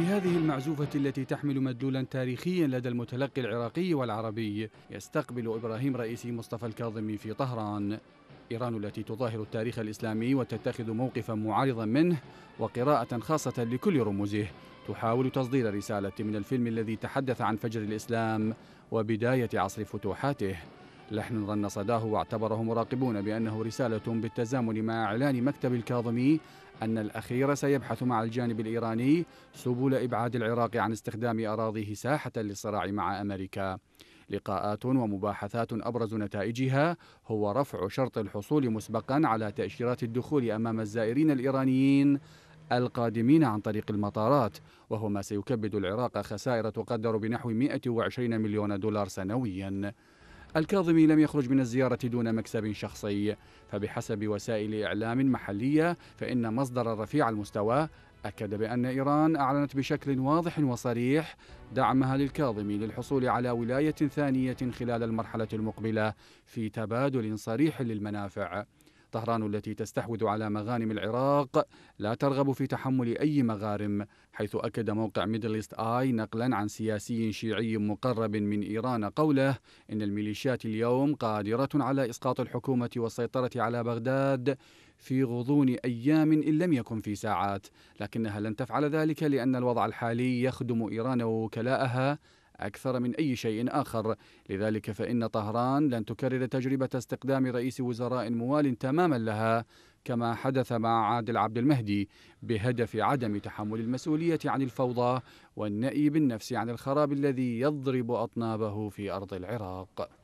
بهذه المعزوفة التي تحمل مدلولا تاريخيا لدى المتلقي العراقي والعربي يستقبل إبراهيم رئيسي مصطفى الكاظمي في طهران إيران التي تظاهر التاريخ الإسلامي وتتخذ موقفا معارضا منه وقراءة خاصة لكل رموزه تحاول تصدير رسالة من الفيلم الذي تحدث عن فجر الإسلام وبداية عصر فتوحاته لحن ظن صداه واعتبره مراقبون بأنه رسالة بالتزامن مع إعلان مكتب الكاظمي أن الأخير سيبحث مع الجانب الإيراني سبل إبعاد العراق عن استخدام أراضيه ساحة للصراع مع أمريكا لقاءات ومباحثات أبرز نتائجها هو رفع شرط الحصول مسبقا على تأشيرات الدخول أمام الزائرين الإيرانيين القادمين عن طريق المطارات وهو ما سيكبد العراق خسائر تقدر بنحو 120 مليون دولار سنويا الكاظمي لم يخرج من الزيارة دون مكسب شخصي فبحسب وسائل إعلام محلية فإن مصدر رفيع المستوى أكد بأن إيران أعلنت بشكل واضح وصريح دعمها للكاظمي للحصول على ولاية ثانية خلال المرحلة المقبلة في تبادل صريح للمنافع طهران التي تستحوذ على مغانم العراق لا ترغب في تحمل أي مغارم حيث أكد موقع ميدل إيست آي نقلا عن سياسي شيعي مقرب من إيران قوله إن الميليشيات اليوم قادرة على إسقاط الحكومة والسيطرة على بغداد في غضون أيام إن لم يكن في ساعات لكنها لن تفعل ذلك لأن الوضع الحالي يخدم إيران ووكلاءها أكثر من أي شيء آخر لذلك فإن طهران لن تكرر تجربة استقدام رئيس وزراء موال تماما لها كما حدث مع عادل عبد المهدي بهدف عدم تحمل المسؤولية عن الفوضى والنأي بالنفس عن الخراب الذي يضرب أطنابه في أرض العراق